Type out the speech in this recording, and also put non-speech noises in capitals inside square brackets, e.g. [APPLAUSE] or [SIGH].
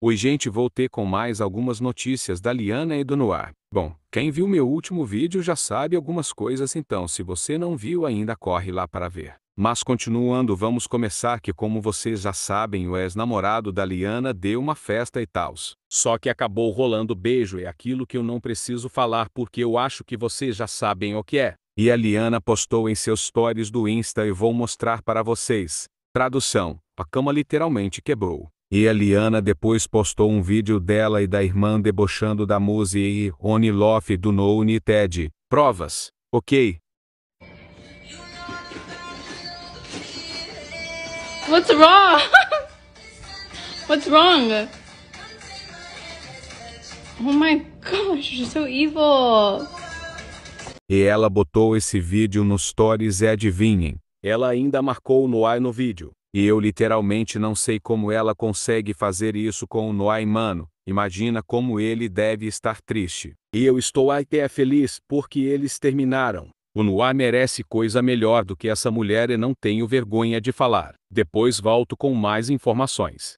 Oi gente, voltei com mais algumas notícias da Liana e do Noir. Bom, quem viu meu último vídeo já sabe algumas coisas então se você não viu ainda corre lá para ver. Mas continuando, vamos começar que como vocês já sabem, o ex-namorado da Liana deu uma festa e tals. Só que acabou rolando beijo e aquilo que eu não preciso falar porque eu acho que vocês já sabem o que é. E a Liana postou em seus stories do Insta e vou mostrar para vocês. Tradução, a cama literalmente quebrou. E a Liana depois postou um vídeo dela e da irmã debochando da Muzi e Oni Loff do No United. Provas, ok? What's wrong? [LAUGHS] What's wrong? Oh my gosh, you're so evil. E ela botou esse vídeo nos stories é e adivinhem. Ela ainda marcou no Noai no vídeo. E eu literalmente não sei como ela consegue fazer isso com o Noai mano, imagina como ele deve estar triste. E eu estou até feliz porque eles terminaram. O Noah merece coisa melhor do que essa mulher e não tenho vergonha de falar. Depois volto com mais informações.